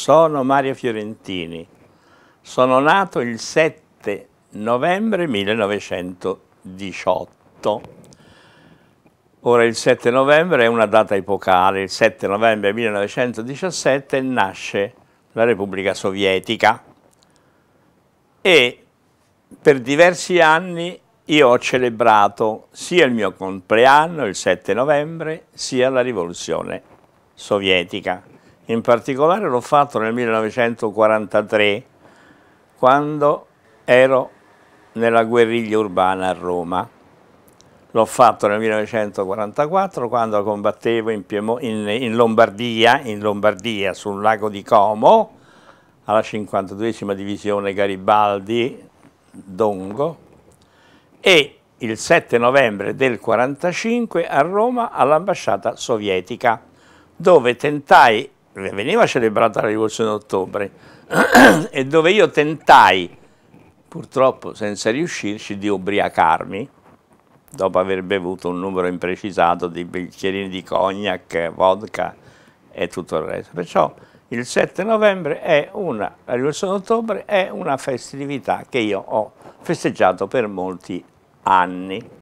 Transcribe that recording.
Sono Mario Fiorentini. Sono nato il 7 novembre 1918. Ora il 7 novembre è una data epocale. Il 7 novembre 1917 nasce la Repubblica Sovietica e per diversi anni io ho celebrato sia il mio compleanno, il 7 novembre, sia la rivoluzione sovietica. In particolare l'ho fatto nel 1943 quando ero nella guerriglia urbana a Roma. L'ho fatto nel 1944 quando combattevo in, in, in, Lombardia, in Lombardia, sul lago di Como, alla 52esima divisione Garibaldi, Dongo, e il 7 novembre del 1945 a Roma all'ambasciata sovietica, dove tentai veniva celebrata la rivoluzione d'ottobre e dove io tentai, purtroppo senza riuscirci, di ubriacarmi dopo aver bevuto un numero imprecisato di bicchierini di cognac, vodka e tutto il resto. Perciò il 7 novembre è una, la rivoluzione d'ottobre è una festività che io ho festeggiato per molti anni.